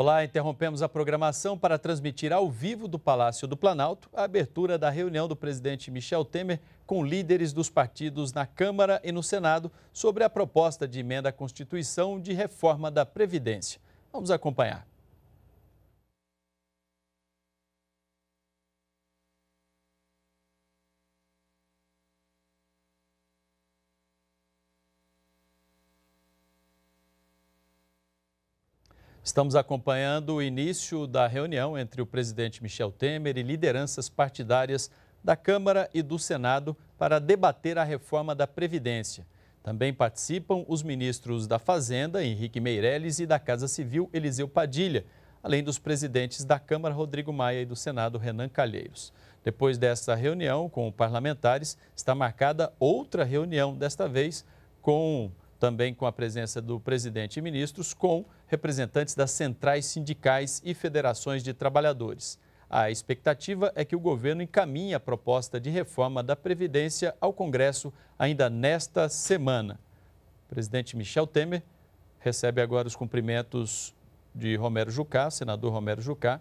Olá, interrompemos a programação para transmitir ao vivo do Palácio do Planalto a abertura da reunião do presidente Michel Temer com líderes dos partidos na Câmara e no Senado sobre a proposta de emenda à Constituição de reforma da Previdência. Vamos acompanhar. Estamos acompanhando o início da reunião entre o presidente Michel Temer e lideranças partidárias da Câmara e do Senado para debater a reforma da Previdência. Também participam os ministros da Fazenda, Henrique Meirelles, e da Casa Civil, Eliseu Padilha, além dos presidentes da Câmara, Rodrigo Maia, e do Senado, Renan Calheiros. Depois dessa reunião com parlamentares, está marcada outra reunião, desta vez com também com a presença do presidente e ministros, com representantes das centrais sindicais e federações de trabalhadores. A expectativa é que o governo encaminhe a proposta de reforma da Previdência ao Congresso ainda nesta semana. O presidente Michel Temer recebe agora os cumprimentos de Romero Jucá, senador Romero Jucá,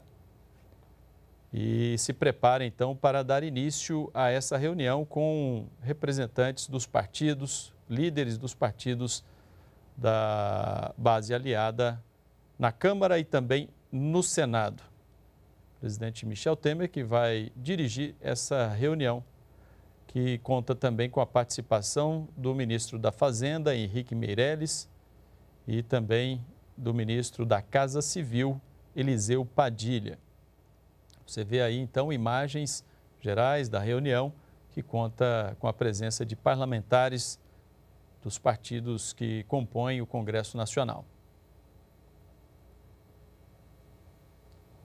e se prepara então para dar início a essa reunião com representantes dos partidos, líderes dos partidos da base aliada na Câmara e também no Senado. O presidente Michel Temer que vai dirigir essa reunião que conta também com a participação do ministro da Fazenda, Henrique Meirelles, e também do ministro da Casa Civil, Eliseu Padilha. Você vê aí então imagens gerais da reunião que conta com a presença de parlamentares dos partidos que compõem o Congresso Nacional.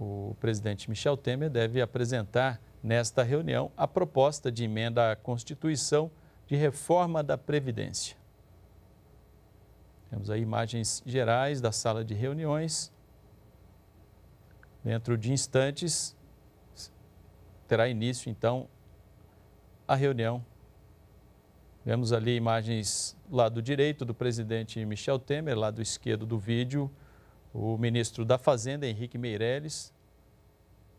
O presidente Michel Temer deve apresentar nesta reunião a proposta de emenda à Constituição de reforma da Previdência. Temos aí imagens gerais da sala de reuniões. Dentro de instantes, terá início, então, a reunião. Vemos ali imagens lado direito do presidente Michel Temer, lado esquerdo do vídeo, o ministro da Fazenda, Henrique Meirelles,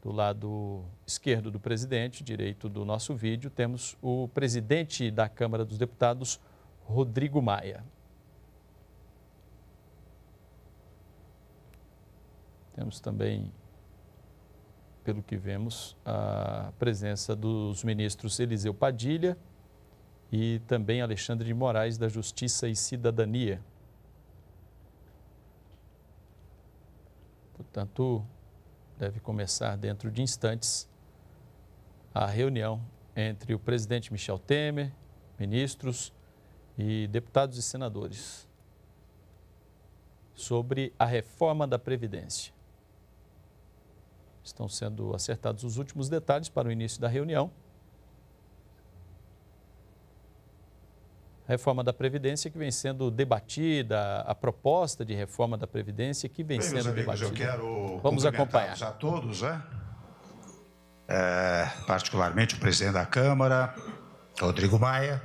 do lado esquerdo do presidente, direito do nosso vídeo, temos o presidente da Câmara dos Deputados, Rodrigo Maia. Temos também pelo que vemos, a presença dos ministros Eliseu Padilha e também Alexandre de Moraes, da Justiça e Cidadania. Portanto, deve começar dentro de instantes a reunião entre o presidente Michel Temer, ministros e deputados e senadores sobre a reforma da Previdência. Estão sendo acertados os últimos detalhes para o início da reunião. Reforma da Previdência que vem sendo debatida, a proposta de reforma da Previdência que vem Bem, sendo amigos, debatida. Eu quero Vamos acompanhar. A todos, né? É, particularmente o presidente da Câmara, Rodrigo Maia,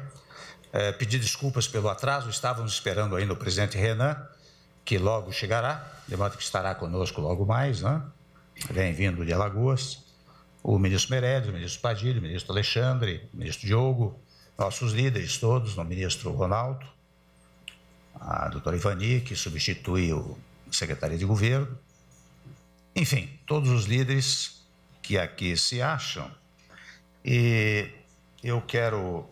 é, pedir desculpas pelo atraso, estávamos esperando ainda o presidente Renan, que logo chegará, lembra que estará conosco logo mais, né? vem vindo de Alagoas, o ministro Meredes, o ministro Padilha, o ministro Alexandre, o ministro Diogo, nossos líderes todos, o ministro Ronaldo, a doutora Ivani, que substitui o secretário de governo, enfim, todos os líderes que aqui se acham. E eu quero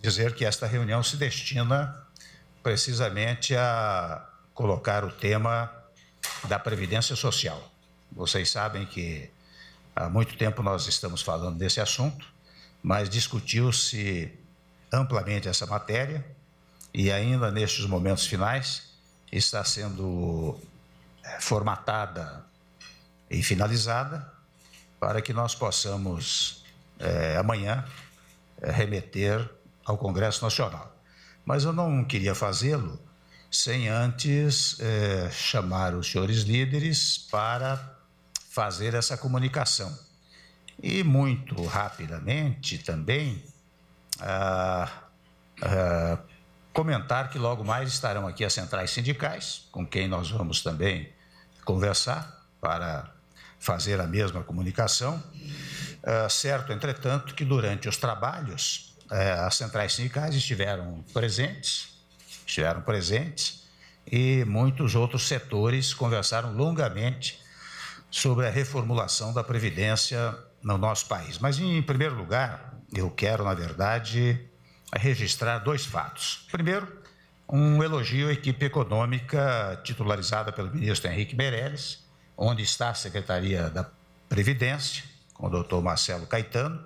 dizer que esta reunião se destina precisamente a colocar o tema da Previdência Social. Vocês sabem que há muito tempo nós estamos falando desse assunto, mas discutiu-se amplamente essa matéria e ainda nestes momentos finais está sendo eh, formatada e finalizada para que nós possamos é, amanhã é, remeter ao Congresso Nacional. Mas eu não queria fazê-lo sem antes é, chamar os senhores líderes para fazer essa comunicação. E muito rapidamente também ah, ah, comentar que logo mais estarão aqui as centrais sindicais, com quem nós vamos também conversar para fazer a mesma comunicação. Ah, certo, entretanto, que durante os trabalhos eh, as centrais sindicais estiveram presentes, estiveram presentes e muitos outros setores conversaram longamente sobre a reformulação da Previdência no nosso país. Mas, em primeiro lugar, eu quero, na verdade, registrar dois fatos. Primeiro, um elogio à equipe econômica titularizada pelo ministro Henrique Meirelles, onde está a Secretaria da Previdência, com o doutor Marcelo Caetano,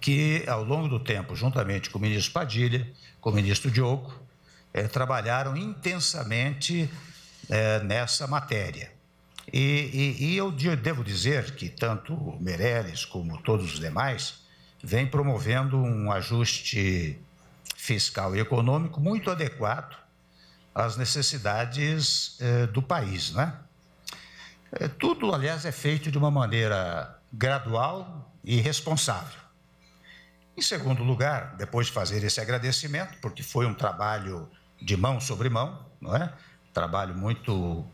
que, ao longo do tempo, juntamente com o ministro Padilha, com o ministro Diogo, eh, trabalharam intensamente eh, nessa matéria. E, e, e eu devo dizer que tanto o Meirelles como todos os demais vêm promovendo um ajuste fiscal e econômico muito adequado às necessidades eh, do país. Né? É, tudo, aliás, é feito de uma maneira gradual e responsável. Em segundo lugar, depois de fazer esse agradecimento, porque foi um trabalho de mão sobre mão, não é? Trabalho muito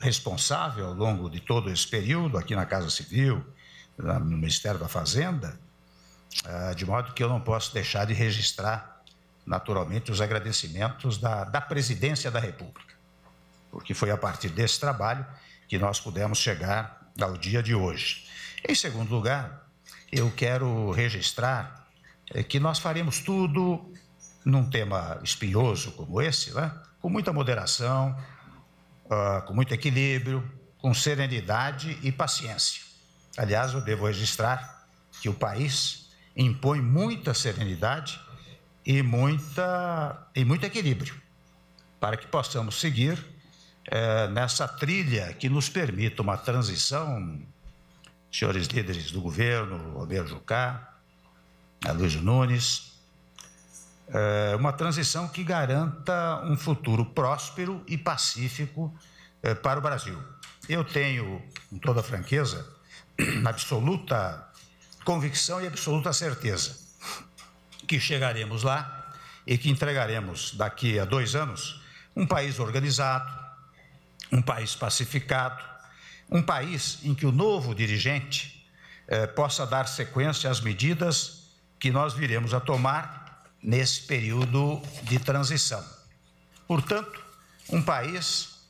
responsável ao longo de todo esse período, aqui na Casa Civil, no Ministério da Fazenda, ah, de modo que eu não posso deixar de registrar, naturalmente, os agradecimentos da, da Presidência da República, porque foi a partir desse trabalho que nós pudemos chegar ao dia de hoje. Em segundo lugar, eu quero registrar eh, que nós faremos tudo num tema espinhoso como esse, né? com muita moderação, uh, com muito equilíbrio, com serenidade e paciência. Aliás, eu devo registrar que o país impõe muita serenidade e, muita, e muito equilíbrio para que possamos seguir eh, nessa trilha que nos permita uma transição, senhores líderes do governo, Romero Jucá, Luiz Nunes, eh, uma transição que garanta um futuro próspero e pacífico eh, para o Brasil. Eu tenho, com toda franqueza, absoluta convicção e absoluta certeza que chegaremos lá e que entregaremos daqui a dois anos um país organizado, um país pacificado, um país em que o novo dirigente eh, possa dar sequência às medidas que nós viremos a tomar nesse período de transição. Portanto, um país,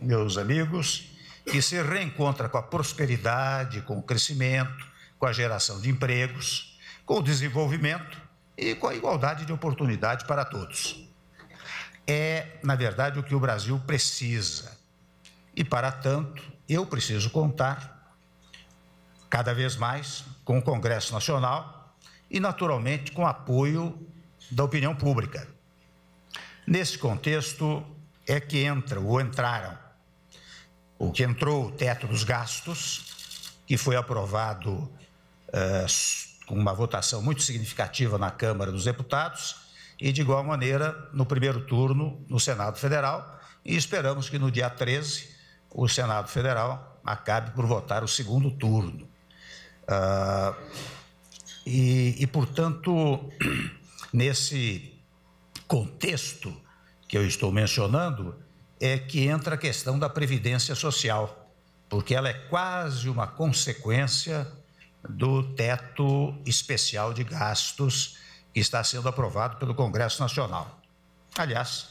meus amigos, que se reencontra com a prosperidade, com o crescimento, com a geração de empregos, com o desenvolvimento e com a igualdade de oportunidade para todos. É, na verdade, o que o Brasil precisa. E, para tanto, eu preciso contar cada vez mais com o Congresso Nacional e, naturalmente, com apoio da opinião pública. Nesse contexto é que entra, ou entraram, o que entrou o teto dos gastos, que foi aprovado uh, com uma votação muito significativa na Câmara dos Deputados e, de igual maneira, no primeiro turno no Senado Federal. E esperamos que no dia 13 o Senado Federal acabe por votar o segundo turno. Uh, e, e portanto, nesse contexto que eu estou mencionando, é que entra a questão da previdência social, porque ela é quase uma consequência do teto especial de gastos que está sendo aprovado pelo Congresso Nacional. Aliás,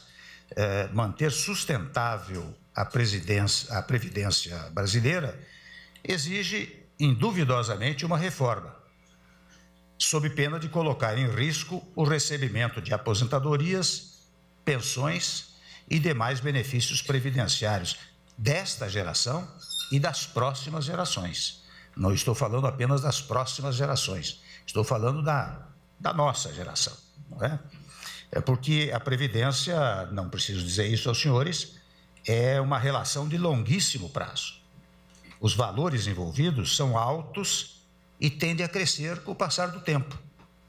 é, manter sustentável a, a Previdência brasileira exige, induvidosamente, uma reforma sob pena de colocar em risco o recebimento de aposentadorias, pensões e demais benefícios previdenciários desta geração e das próximas gerações. Não estou falando apenas das próximas gerações, estou falando da, da nossa geração. Não é? é porque a Previdência, não preciso dizer isso aos senhores, é uma relação de longuíssimo prazo. Os valores envolvidos são altos e tende a crescer com o passar do tempo.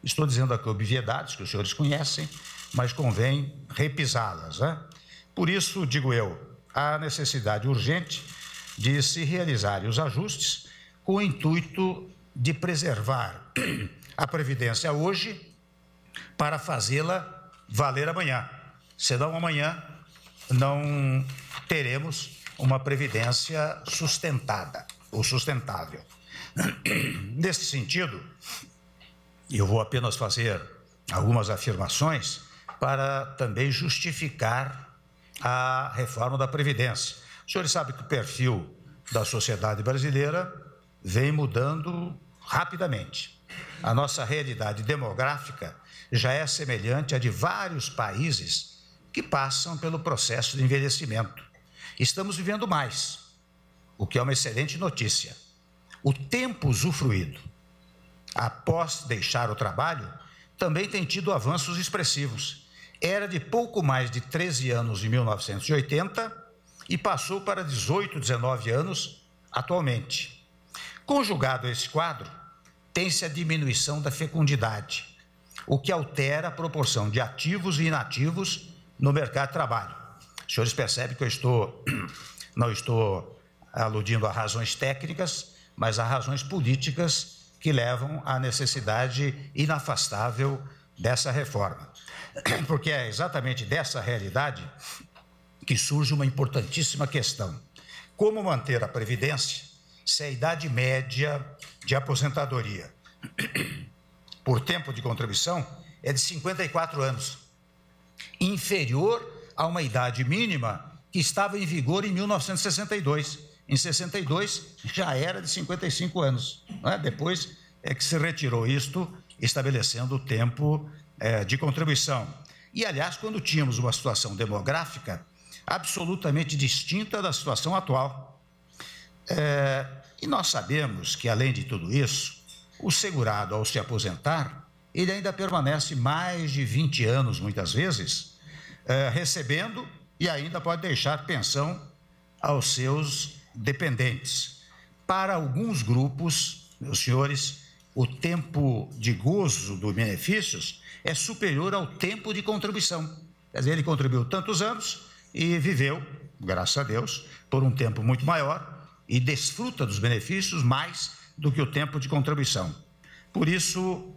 Estou dizendo aqui obviedades que os senhores conhecem, mas convém repisá-las. Né? Por isso, digo eu, há necessidade urgente de se realizarem os ajustes com o intuito de preservar a Previdência hoje para fazê-la valer amanhã. Senão, amanhã não teremos uma Previdência sustentada ou sustentável. Nesse sentido, eu vou apenas fazer algumas afirmações para também justificar a reforma da Previdência. Os senhores sabem que o perfil da sociedade brasileira vem mudando rapidamente. A nossa realidade demográfica já é semelhante à de vários países que passam pelo processo de envelhecimento. Estamos vivendo mais, o que é uma excelente notícia. O tempo usufruído após deixar o trabalho também tem tido avanços expressivos. Era de pouco mais de 13 anos em 1980 e passou para 18, 19 anos atualmente. Conjugado a esse quadro, tem-se a diminuição da fecundidade, o que altera a proporção de ativos e inativos no mercado de trabalho. Os senhores percebem que eu estou, não estou aludindo a razões técnicas, mas há razões políticas que levam à necessidade inafastável dessa reforma. Porque é exatamente dessa realidade que surge uma importantíssima questão: como manter a Previdência se a idade média de aposentadoria por tempo de contribuição é de 54 anos, inferior a uma idade mínima que estava em vigor em 1962 em 62 já era de 55 anos. É? Depois é que se retirou isto, estabelecendo o tempo é, de contribuição. E, aliás, quando tínhamos uma situação demográfica absolutamente distinta da situação atual. É, e nós sabemos que, além de tudo isso, o segurado, ao se aposentar, ele ainda permanece mais de 20 anos, muitas vezes, é, recebendo e ainda pode deixar pensão aos seus dependentes. Para alguns grupos, meus senhores, o tempo de gozo dos benefícios é superior ao tempo de contribuição. Quer dizer, ele contribuiu tantos anos e viveu, graças a Deus, por um tempo muito maior e desfruta dos benefícios mais do que o tempo de contribuição. Por isso,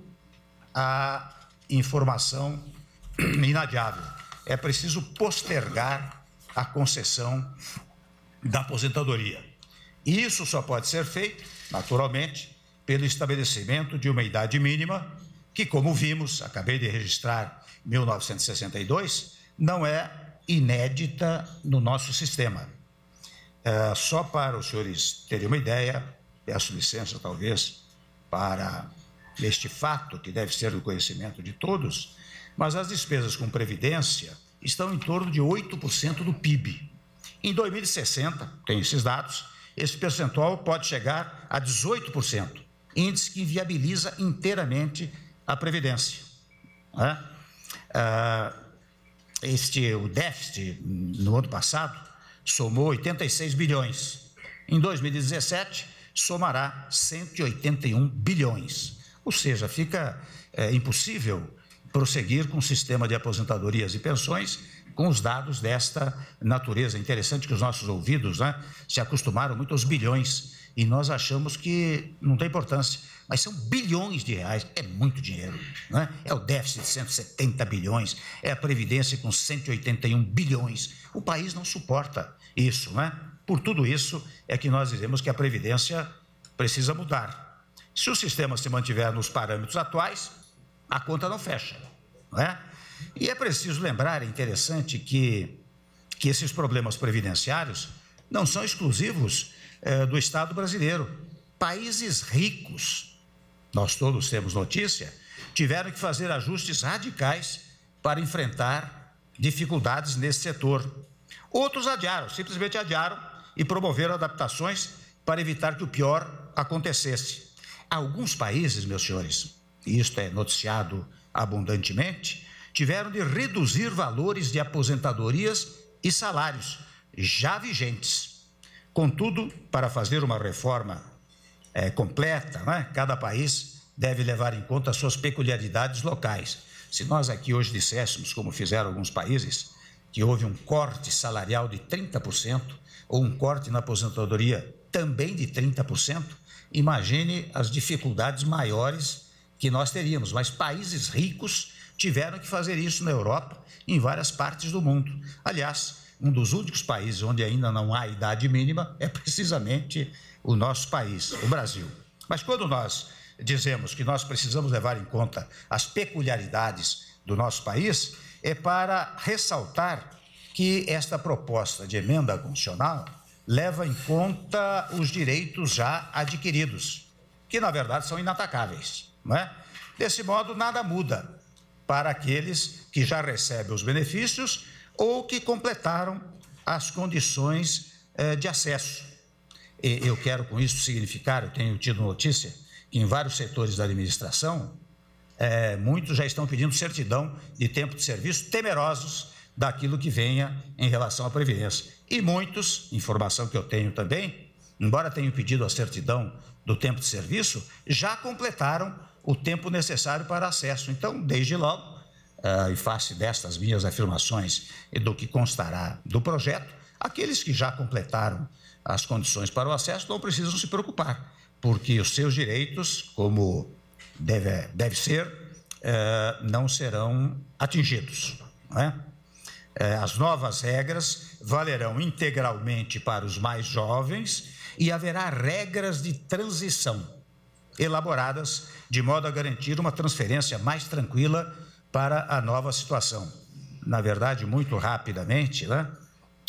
a informação inadiável. É preciso postergar a concessão da aposentadoria. Isso só pode ser feito, naturalmente, pelo estabelecimento de uma idade mínima, que, como vimos, acabei de registrar 1962, não é inédita no nosso sistema. É, só para os senhores terem uma ideia, peço licença, talvez, para este fato, que deve ser do conhecimento de todos, mas as despesas com previdência estão em torno de 8% do PIB. Em 2060, tem esses dados, esse percentual pode chegar a 18%, índice que inviabiliza inteiramente a Previdência. Né? Ah, este, o déficit no ano passado somou 86 bilhões. Em 2017, somará 181 bilhões. Ou seja, fica é, impossível prosseguir com o sistema de aposentadorias e pensões com os dados desta natureza. Interessante que os nossos ouvidos né, se acostumaram muito aos bilhões e nós achamos que não tem importância, mas são bilhões de reais, é muito dinheiro. Né? É o déficit de 170 bilhões, é a Previdência com 181 bilhões. O país não suporta isso. Né? Por tudo isso é que nós dizemos que a Previdência precisa mudar. Se o sistema se mantiver nos parâmetros atuais, a conta não fecha. Não é? E é preciso lembrar, é interessante, que, que esses problemas previdenciários não são exclusivos eh, do Estado brasileiro. Países ricos, nós todos temos notícia, tiveram que fazer ajustes radicais para enfrentar dificuldades nesse setor. Outros adiaram, simplesmente adiaram e promoveram adaptações para evitar que o pior acontecesse. Alguns países, meus senhores, e isto é noticiado abundantemente, tiveram de reduzir valores de aposentadorias e salários já vigentes. Contudo, para fazer uma reforma é, completa, né, cada país deve levar em conta as suas peculiaridades locais. Se nós aqui hoje disséssemos, como fizeram alguns países, que houve um corte salarial de 30% ou um corte na aposentadoria também de 30%, imagine as dificuldades maiores que nós teríamos. Mas países ricos tiveram que fazer isso na Europa e em várias partes do mundo. Aliás, um dos únicos países onde ainda não há idade mínima é precisamente o nosso país, o Brasil. Mas quando nós dizemos que nós precisamos levar em conta as peculiaridades do nosso país, é para ressaltar que esta proposta de emenda constitucional leva em conta os direitos já adquiridos, que na verdade são inatacáveis, não é? Desse modo, nada muda para aqueles que já recebem os benefícios ou que completaram as condições eh, de acesso. eu quero com isso significar, eu tenho tido notícia, que em vários setores da administração, eh, muitos já estão pedindo certidão de tempo de serviço, temerosos daquilo que venha em relação à Previdência. E muitos, informação que eu tenho também, embora tenham pedido a certidão do tempo de serviço, já completaram o tempo necessário para acesso. Então, desde logo, ah, em face destas minhas afirmações e do que constará do projeto, aqueles que já completaram as condições para o acesso não precisam se preocupar, porque os seus direitos, como deve, deve ser, eh, não serão atingidos. Não é? Eh, as novas regras valerão integralmente para os mais jovens e haverá regras de transição elaboradas de modo a garantir uma transferência mais tranquila para a nova situação. Na verdade, muito rapidamente, né?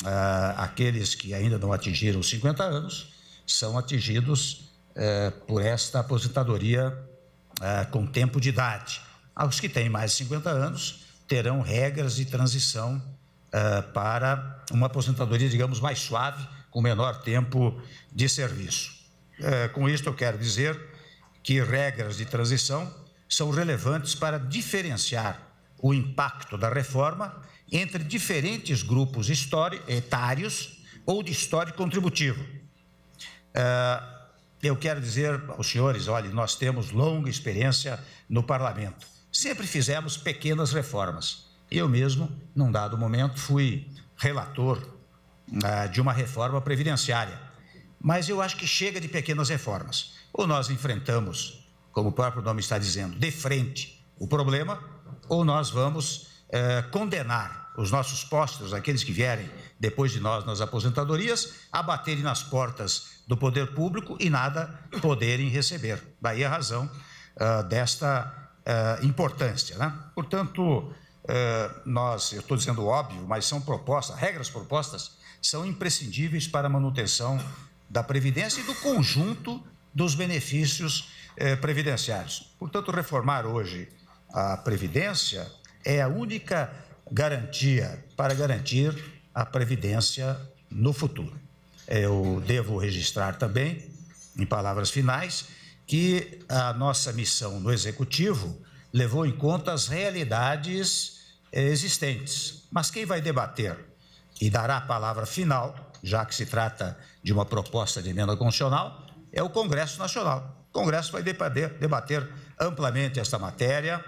Ah, aqueles que ainda não atingiram os 50 anos são atingidos eh, por esta aposentadoria ah, com tempo de idade. Os que têm mais de 50 anos terão regras de transição ah, para uma aposentadoria, digamos, mais suave, com menor tempo de serviço. Eh, com isto, eu quero dizer que regras de transição são relevantes para diferenciar o impacto da reforma entre diferentes grupos etários ou de histórico contributivo. Ah, eu quero dizer aos senhores: olha, nós temos longa experiência no parlamento. Sempre fizemos pequenas reformas. Eu mesmo, num dado momento, fui relator ah, de uma reforma previdenciária. Mas eu acho que chega de pequenas reformas. Ou nós enfrentamos, como o próprio nome está dizendo, de frente o problema, ou nós vamos eh, condenar os nossos postos, aqueles que vierem depois de nós nas aposentadorias, a baterem nas portas do poder público e nada poderem receber. Daí a razão uh, desta uh, importância. Né? Portanto, uh, nós, eu estou dizendo óbvio, mas são propostas, regras propostas são imprescindíveis para a manutenção da Previdência e do conjunto dos benefícios eh, previdenciários. Portanto, reformar hoje a Previdência é a única garantia para garantir a Previdência no futuro. Eu devo registrar também, em palavras finais, que a nossa missão no Executivo levou em conta as realidades eh, existentes. Mas quem vai debater e dará a palavra final, já que se trata de uma proposta de emenda constitucional, é o Congresso Nacional. O Congresso vai debater amplamente esta matéria.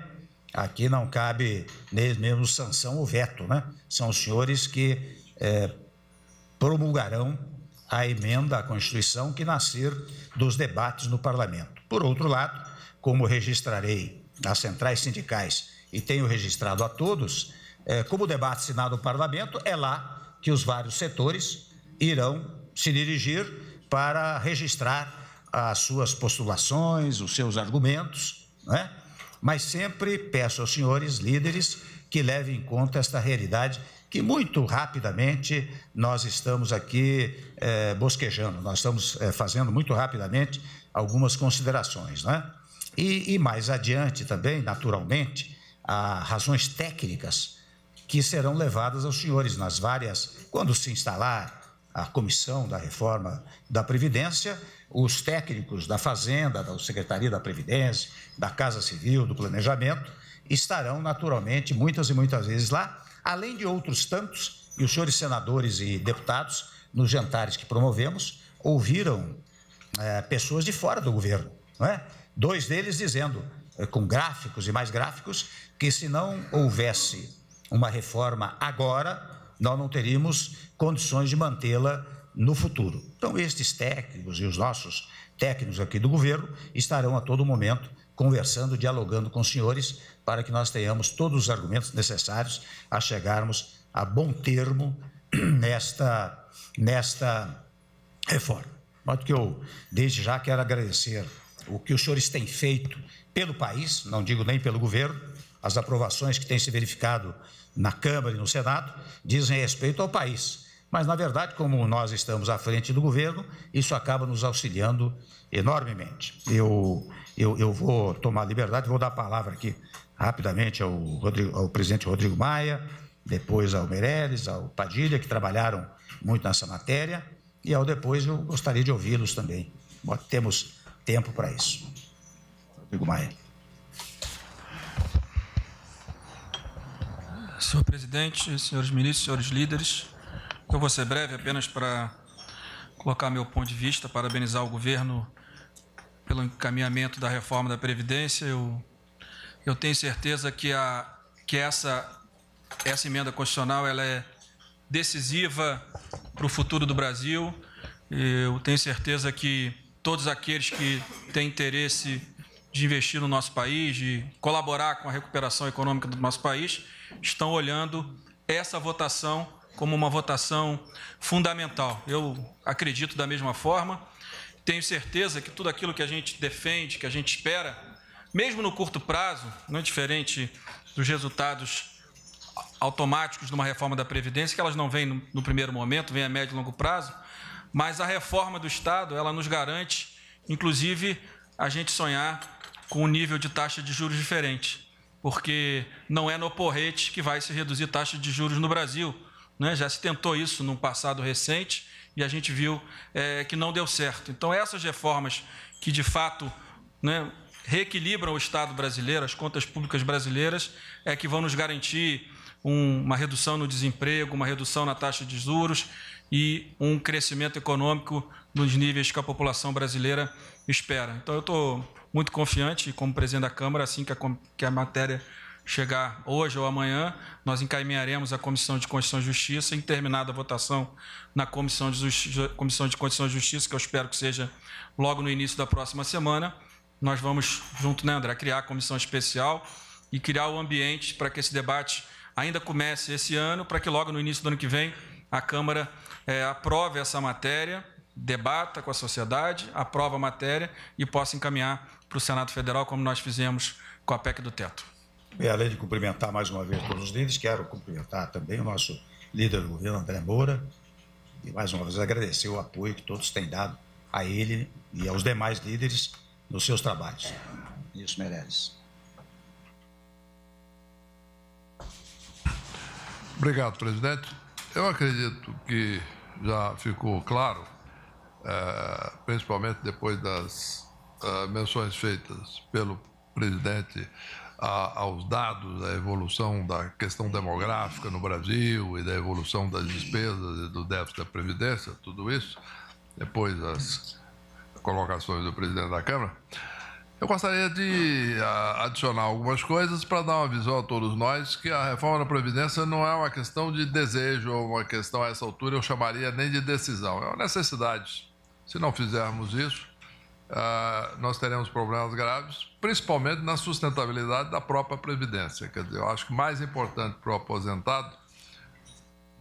Aqui não cabe nem mesmo sanção ou veto, né? São os senhores que é, promulgarão a emenda à Constituição que nascer dos debates no Parlamento. Por outro lado, como registrarei nas centrais sindicais e tenho registrado a todos, é, como o debate assinado no Parlamento, é lá que os vários setores irão se dirigir para registrar as suas postulações, os seus argumentos, né? mas sempre peço aos senhores líderes que levem em conta esta realidade que muito rapidamente nós estamos aqui é, bosquejando, nós estamos é, fazendo muito rapidamente algumas considerações. Né? E, e mais adiante também, naturalmente, há razões técnicas que serão levadas aos senhores nas várias, quando se instalar a comissão da reforma da Previdência, os técnicos da Fazenda, da Secretaria da Previdência, da Casa Civil, do Planejamento, estarão naturalmente muitas e muitas vezes lá, além de outros tantos, e os senhores senadores e deputados, nos jantares que promovemos, ouviram é, pessoas de fora do governo, não é? dois deles dizendo, é, com gráficos e mais gráficos, que se não houvesse uma reforma agora, nós não teríamos condições de mantê-la no futuro. Então, estes técnicos e os nossos técnicos aqui do governo estarão a todo momento conversando, dialogando com os senhores, para que nós tenhamos todos os argumentos necessários a chegarmos a bom termo nesta, nesta reforma. Mas que eu, desde já, quero agradecer o que os senhores têm feito pelo país, não digo nem pelo governo, as aprovações que têm se verificado na Câmara e no Senado dizem respeito ao país. Mas, na verdade, como nós estamos à frente do governo, isso acaba nos auxiliando enormemente. Eu, eu, eu vou tomar liberdade, vou dar a palavra aqui rapidamente ao, Rodrigo, ao presidente Rodrigo Maia, depois ao Meirelles, ao Padilha, que trabalharam muito nessa matéria, e ao depois eu gostaria de ouvi-los também. Temos tempo para isso. Rodrigo Maia. Senhor presidente, senhores ministros, senhores líderes, eu vou ser breve apenas para colocar meu ponto de vista, parabenizar o governo pelo encaminhamento da reforma da Previdência. Eu, eu tenho certeza que, a, que essa, essa emenda constitucional ela é decisiva para o futuro do Brasil. Eu tenho certeza que todos aqueles que têm interesse de investir no nosso país, de colaborar com a recuperação econômica do nosso país, estão olhando essa votação como uma votação fundamental. Eu acredito da mesma forma. Tenho certeza que tudo aquilo que a gente defende, que a gente espera, mesmo no curto prazo, não é diferente dos resultados automáticos de uma reforma da Previdência, que elas não vêm no, primeiro momento, vêm a médio e longo prazo, mas a reforma do Estado, ela nos garante, inclusive, a gente sonhar com um nível de taxa de juros diferente porque não é no porrete que vai se reduzir taxa de juros no Brasil. Né? Já se tentou isso num passado recente e a gente viu é, que não deu certo. Então, essas reformas que de fato né, reequilibram o Estado brasileiro, as contas públicas brasileiras, é que vão nos garantir um, uma redução no desemprego, uma redução na taxa de juros e um crescimento econômico nos níveis que a população brasileira espera. Então, eu estou muito confiante, como presidente da Câmara, assim que a, que a matéria chegar hoje ou amanhã, nós encaminharemos à Comissão de Constituição e Justiça, em terminada a votação na Comissão de, Justiça, Comissão de Constituição e Justiça, que eu espero que seja logo no início da próxima semana, nós vamos, junto, né, André, criar a comissão especial e criar o ambiente para que esse debate ainda comece esse ano, para que logo no início do ano que vem a Câmara é, aprove essa matéria, debata com a sociedade, aprova a matéria e possa encaminhar para o Senado Federal, como nós fizemos com a PEC do teto. E além de cumprimentar mais uma vez todos os líderes, quero cumprimentar também o nosso líder, do governo André Moura, e mais uma vez agradecer o apoio que todos têm dado a ele e aos demais líderes nos seus trabalhos. Isso merece. Obrigado, presidente. Eu acredito que já ficou claro, eh, principalmente depois das ah, menções feitas pelo presidente a, aos dados da evolução da questão demográfica no Brasil e da evolução das despesas e do déficit da Previdência, tudo isso, depois as colocações do presidente da Câmara, eu gostaria de a, ah, adicionar algumas coisas para dar uma visão a todos nós que a reforma da Previdência não é uma questão de desejo ou uma questão a essa altura eu chamaria nem de decisão, é uma necessidade. Se não fizermos isso, uh, nós teremos problemas graves, principalmente na sustentabilidade da própria Previdência. Quer dizer, eu acho que mais importante para o aposentado,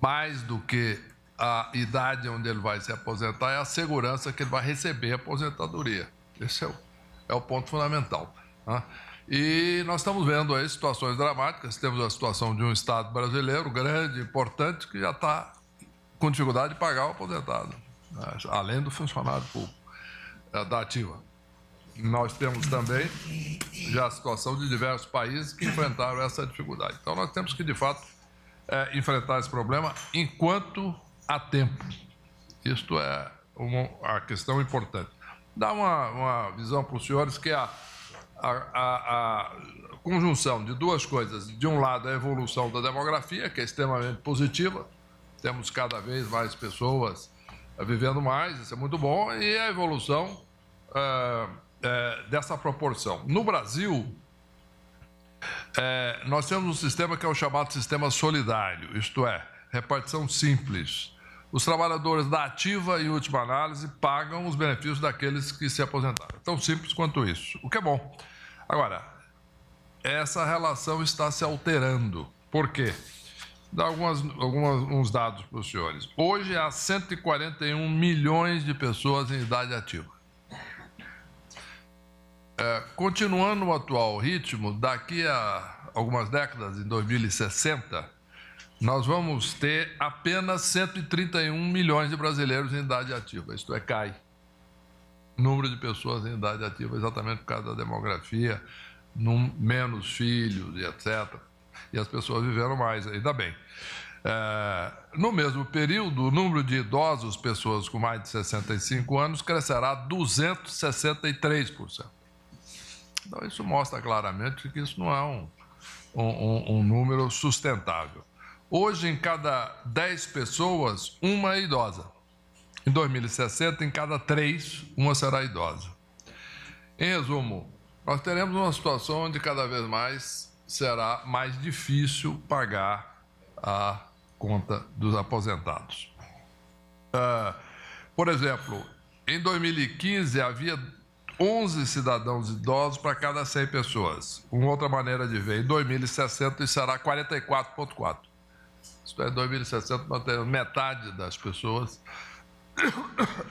mais do que a idade onde ele vai se aposentar, é a segurança que ele vai receber a aposentadoria. Esse é o, é o ponto fundamental. Né? E nós estamos vendo aí situações dramáticas. Temos a situação de um Estado brasileiro grande, importante, que já está com dificuldade de pagar o aposentado, né? além do funcionário público. É da ativa. Nós temos também já a situação de diversos países que enfrentaram essa dificuldade. Então, nós temos que, de fato, é, enfrentar esse problema enquanto há tempo. Isto é uma, a questão importante. Dá uma, uma visão para os senhores que a, a, a, a conjunção de duas coisas. De um lado, a evolução da demografia, que é extremamente positiva, temos cada vez mais pessoas vivendo mais, isso é muito bom, e a evolução uh, uh, dessa proporção. No Brasil, uh, nós temos um sistema que é o chamado sistema solidário, isto é, repartição simples. Os trabalhadores da ativa e última análise pagam os benefícios daqueles que se aposentaram. Tão simples quanto isso, o que é bom. Agora, essa relação está se alterando. Por quê? Dá algumas, alguns dados para os senhores. Hoje há 141 milhões de pessoas em idade ativa. É, continuando o atual ritmo, daqui a algumas décadas, em 2060, nós vamos ter apenas 131 milhões de brasileiros em idade ativa, isto é, cai. Número de pessoas em idade ativa, exatamente por causa da demografia, num, menos filhos e etc. E as pessoas viveram mais, ainda bem. É, no mesmo período, o número de idosos, pessoas com mais de 65 anos, crescerá 263%. Então, isso mostra claramente que isso não é um, um, um número sustentável. Hoje, em cada 10 pessoas, uma é idosa. Em 2060, em cada três, uma será idosa. Em resumo, nós teremos uma situação onde cada vez mais será mais difícil pagar a conta dos aposentados. Uh, por exemplo, em 2015 havia 11 cidadãos idosos para cada 100 pessoas. Uma outra maneira de ver, em 2060 isso será 44,4. Isso é, em 2060 nós metade das pessoas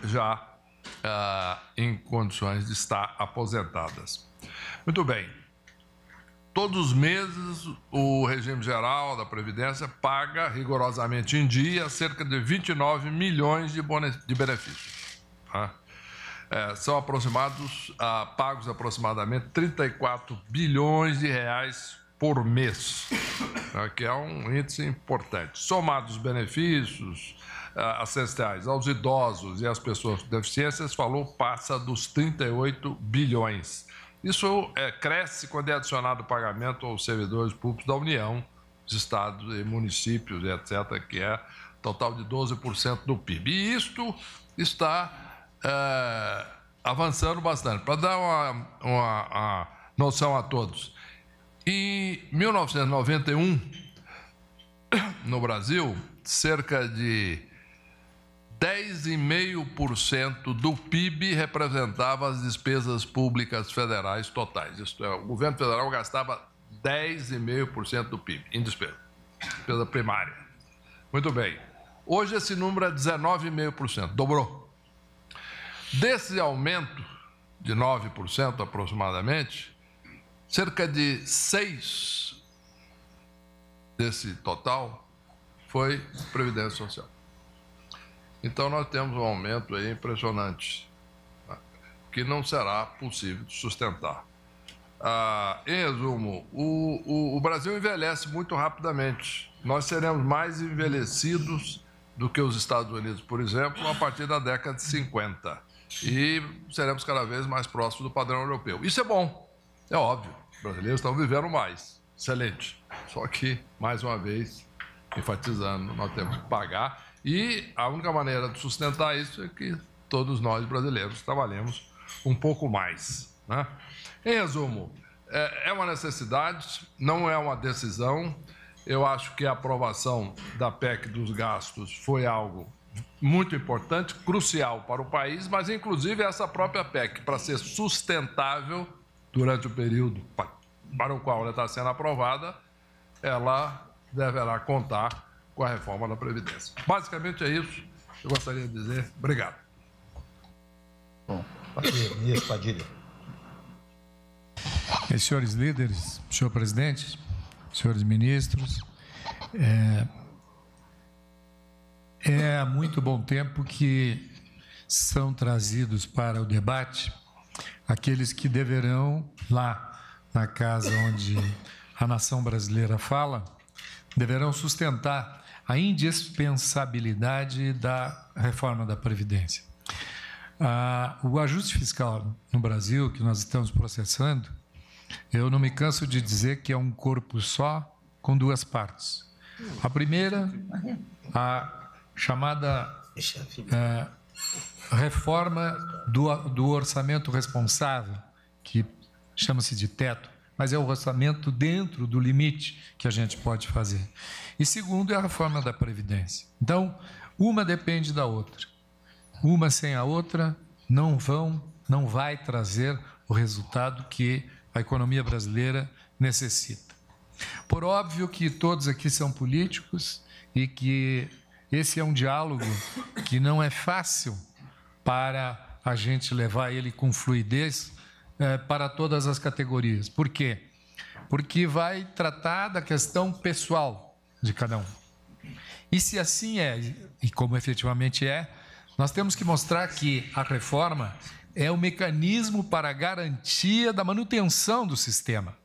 já ah, em condições de estar aposentadas. Muito bem. Todos os meses, o regime geral da Previdência paga, rigorosamente em dia, cerca de 29 milhões de, de benefícios. Tá? é, são aproximados, pagos aproximadamente 34 bilhões de reais por mês, né, que é um índice importante. Somados os benefícios ah, aos idosos e às pessoas com deficiências, falou, passa dos 38 bilhões. Isso é, cresce quando é adicionado o pagamento aos servidores públicos da União, estados e municípios, etc., que é total de 12% do PIB. E isto está é, avançando bastante. Para dar uma, uma, uma noção a todos, em 1991, no Brasil, cerca de 10,5% do PIB representava as despesas públicas federais totais. Isto é, o governo federal gastava 10,5% do PIB em despesa, despesa primária. Muito bem. Hoje esse número é 19,5%, dobrou. Desse aumento de 9% aproximadamente, cerca de 6 desse total foi previdência social. Então nós temos um aumento aí impressionante tá? que não será possível sustentar. Ah, em resumo, o, o, o, Brasil envelhece muito rapidamente. Nós seremos mais envelhecidos do que os Estados Unidos, por exemplo, a partir da década de 50 e seremos cada vez mais próximos do padrão europeu. Isso é bom, é óbvio. Os brasileiros estão vivendo mais. Excelente. Só que, mais uma vez, enfatizando, nós temos que pagar. E a única maneira de sustentar isso é que todos nós brasileiros trabalhemos um pouco mais. Né? Em resumo, é, é uma necessidade, não é uma decisão. Eu acho que a aprovação da PEC dos gastos foi algo muito importante, crucial para o país, mas inclusive essa própria PEC, para ser sustentável durante o período para o qual ela está sendo aprovada, ela deverá contar com a reforma da Previdência. Basicamente é isso. Eu gostaria de dizer obrigado. Bom, ministro Padilha. Senhores líderes, senhor presidente, senhores ministros, é é há muito bom tempo que são trazidos para o debate aqueles que deverão, lá na casa onde a nação brasileira fala, deverão sustentar a indispensabilidade da reforma da Previdência. Ah, o ajuste fiscal no Brasil, que nós estamos processando, eu não me canso de dizer que é um corpo só com duas partes. A primeira, a chamada é, reforma do, do orçamento responsável, que chama-se de teto, mas é o orçamento dentro do limite que a gente pode fazer. E segundo é a reforma da Previdência. Então, uma depende da outra. Uma sem a outra não vão, não vai trazer o resultado que a economia brasileira necessita. Por óbvio que todos aqui são políticos e que esse é um diálogo que não é fácil para a gente levar ele com fluidez é, para todas as categorias. Por quê? Porque vai tratar da questão pessoal de cada um. E se assim é, e como efetivamente é, nós temos que mostrar que a reforma é o mecanismo para a garantia da manutenção do sistema.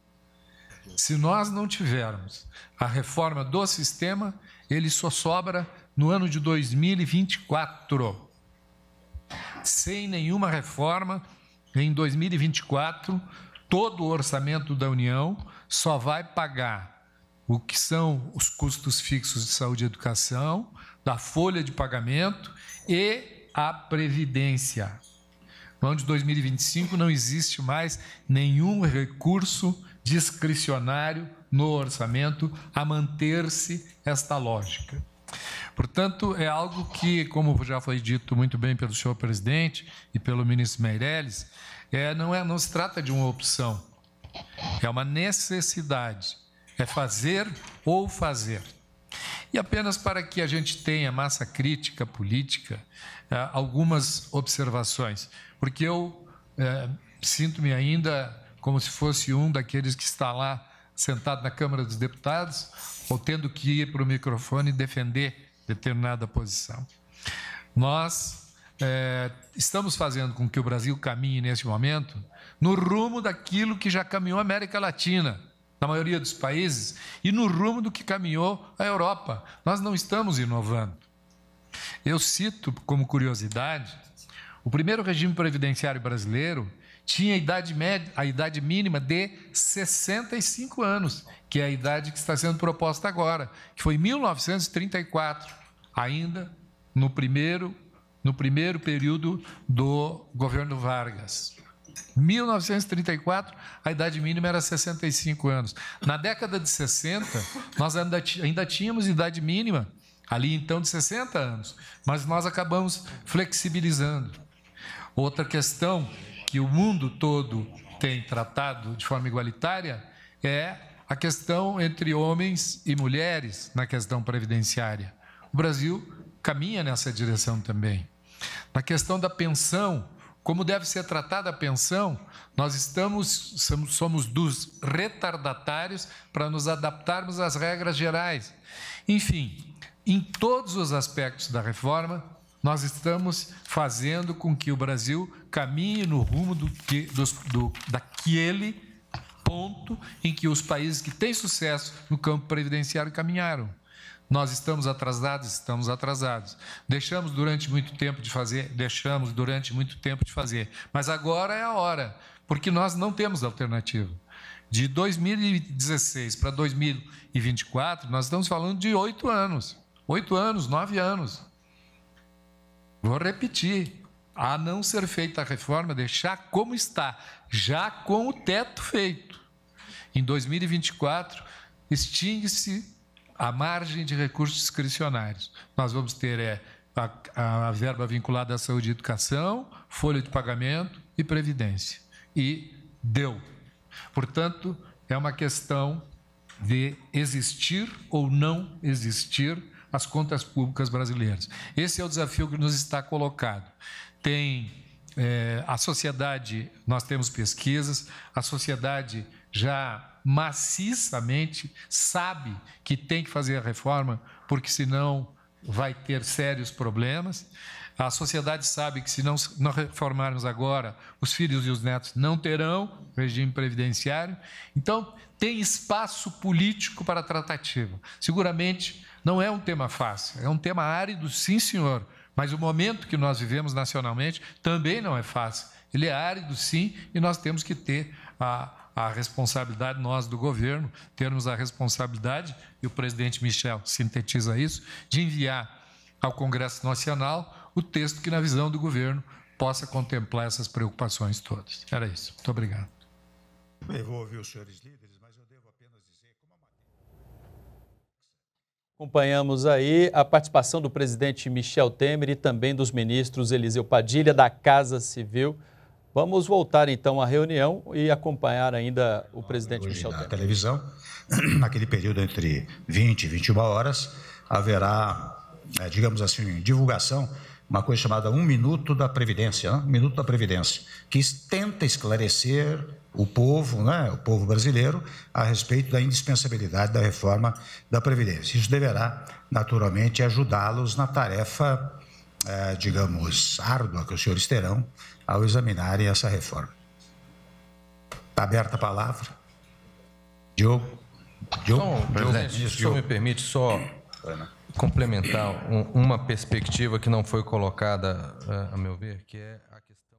Se nós não tivermos a reforma do sistema, ele só sobra no ano de 2024. Sem nenhuma reforma, em 2024, todo o orçamento da União só vai pagar o que são os custos fixos de saúde e educação, da folha de pagamento e a previdência. No ano de 2025 não existe mais nenhum recurso discricionário no orçamento a manter-se esta lógica. Portanto, é algo que, como já foi dito muito bem pelo senhor presidente e pelo ministro Meirelles, é, não, é, não se trata de uma opção, é uma necessidade, é fazer ou fazer. E apenas para que a gente tenha massa crítica política, é, algumas observações, porque eu é, sinto-me ainda como se fosse um daqueles que está lá sentado na Câmara dos Deputados ou tendo que ir para o microfone e defender determinada posição. Nós é, estamos fazendo com que o Brasil caminhe neste momento no rumo daquilo que já caminhou a América Latina, na maioria dos países, e no rumo do que caminhou a Europa. Nós não estamos inovando. Eu cito como curiosidade o primeiro regime previdenciário brasileiro tinha a idade, média, a idade mínima de 65 anos, que é a idade que está sendo proposta agora, que foi em 1934, ainda no primeiro, no primeiro período do governo Vargas. 1934, a idade mínima era 65 anos. Na década de 60, nós ainda, ainda tínhamos idade mínima, ali então de 60 anos, mas nós acabamos flexibilizando. Outra questão que o mundo todo tem tratado de forma igualitária é a questão entre homens e mulheres na questão previdenciária. O Brasil caminha nessa direção também. Na questão da pensão, como deve ser tratada a pensão, nós estamos somos dos retardatários para nos adaptarmos às regras gerais. Enfim, em todos os aspectos da reforma, nós estamos fazendo com que o Brasil caminhe no rumo do que, dos, do, daquele ponto em que os países que têm sucesso no campo previdenciário caminharam. Nós estamos atrasados, estamos atrasados. Deixamos durante muito tempo de fazer, deixamos durante muito tempo de fazer. Mas agora é a hora, porque nós não temos alternativa. De 2016 para 2024, nós estamos falando de oito anos. Oito anos, nove anos. Vou repetir: a não ser feita a reforma, deixar como está, já com o teto feito. Em 2024, extingue-se a margem de recursos discricionários. Nós vamos ter é, a, a, verba vinculada à saúde e educação, folha de pagamento e previdência. E deu. Portanto, é uma questão de existir ou não existir as contas públicas brasileiras. Esse é o desafio que nos está colocado tem é, a sociedade, nós temos pesquisas, a sociedade já maciçamente sabe que tem que fazer a reforma, porque senão vai ter sérios problemas. A sociedade sabe que se não, não reformarmos agora, os filhos e os netos não terão regime previdenciário. Então, tem espaço político para tratativa. Seguramente não é um tema fácil, é um tema árido, sim, senhor mas o momento que nós vivemos nacionalmente também não é fácil. Ele é árido, sim, e nós temos que ter a, a responsabilidade, nós do governo, termos a responsabilidade, e o presidente Michel sintetiza isso, de enviar ao Congresso Nacional o texto que, na visão do governo, possa contemplar essas preocupações todas. Era isso. Muito obrigado. Bem, vou ouvir os senhores líderes. Acompanhamos aí a participação do presidente Michel Temer e também dos ministros Eliseu Padilha, da Casa Civil. Vamos voltar então à reunião e acompanhar ainda o presidente Hoje, Michel na Temer. Na televisão, naquele período entre 20 e 21 horas, haverá, né, digamos assim, divulgação uma coisa chamada Um Minuto da Previdência, né? um Minuto da Previdência, que tenta esclarecer o povo, né? o povo brasileiro, a respeito da indispensabilidade da reforma da Previdência. Isso deverá, naturalmente, ajudá-los na tarefa, eh, digamos, árdua que os senhores terão ao examinarem essa reforma. Está aberta a palavra. Diogo? Diogo? Não, Diogo, presidente, se o senhor me permite só... Ana complementar um, uma perspectiva que não foi colocada, eh, a meu ver, que é a questão.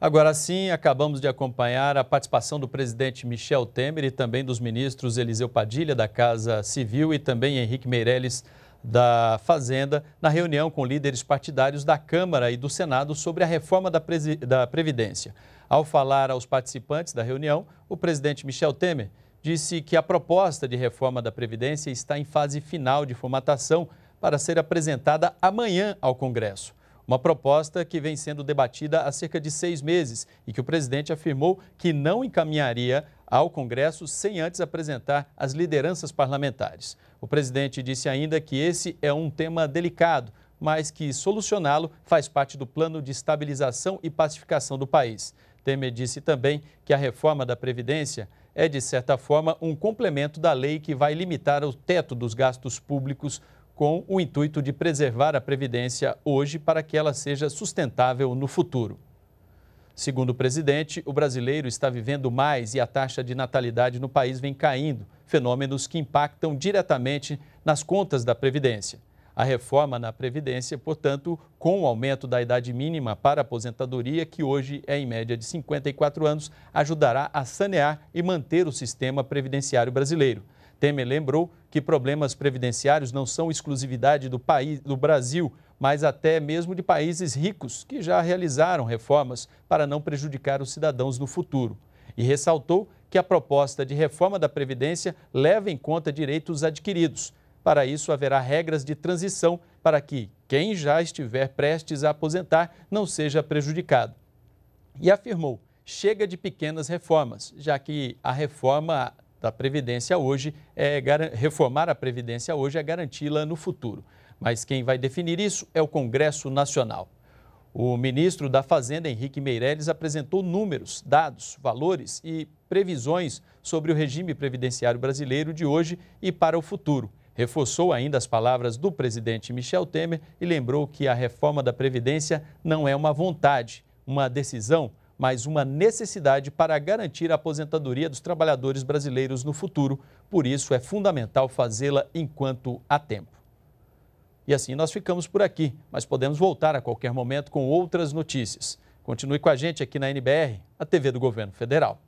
Agora sim, acabamos de acompanhar a participação do presidente Michel Temer e também dos ministros Eliseu Padilha, da Casa Civil, e também Henrique Meirelles, da Fazenda, na reunião com líderes partidários da Câmara e do Senado sobre a reforma da, da Previdência. Ao falar aos participantes da reunião, o presidente Michel Temer disse que a proposta de reforma da Previdência está em fase final de formatação para ser apresentada amanhã ao Congresso. Uma proposta que vem sendo debatida há cerca de seis meses e que o presidente afirmou que não encaminharia ao Congresso sem antes apresentar as lideranças parlamentares. O presidente disse ainda que esse é um tema delicado, mas que solucioná-lo faz parte do plano de estabilização e pacificação do país. Temer disse também que a reforma da Previdência é, de certa forma, um complemento da lei que vai limitar o teto dos gastos públicos com o intuito de preservar a Previdência hoje para que ela seja sustentável no futuro. Segundo o presidente, o brasileiro está vivendo mais e a taxa de natalidade no país vem caindo, fenômenos que impactam diretamente nas contas da Previdência. A reforma na Previdência, portanto, com o aumento da idade mínima para a aposentadoria, que hoje é em média de 54 anos, ajudará a sanear e manter o sistema previdenciário brasileiro. Temer lembrou que problemas previdenciários não são exclusividade do país, do Brasil, mas até mesmo de países ricos que já realizaram reformas para não prejudicar os cidadãos no futuro. E ressaltou que a proposta de reforma da previdência leva em conta direitos adquiridos, para isso, haverá regras de transição para que quem já estiver prestes a aposentar não seja prejudicado. E afirmou: chega de pequenas reformas, já que a reforma da Previdência hoje é reformar a Previdência hoje é garanti-la no futuro. Mas quem vai definir isso é o Congresso Nacional. O ministro da Fazenda, Henrique Meirelles, apresentou números, dados, valores e previsões sobre o regime previdenciário brasileiro de hoje e para o futuro. Reforçou ainda as palavras do presidente Michel Temer e lembrou que a reforma da Previdência não é uma vontade, uma decisão, mas uma necessidade para garantir a aposentadoria dos trabalhadores brasileiros no futuro. Por isso, é fundamental fazê-la enquanto há tempo. E assim nós ficamos por aqui, mas podemos voltar a qualquer momento com outras notícias. Continue com a gente aqui na NBR, a TV do Governo Federal.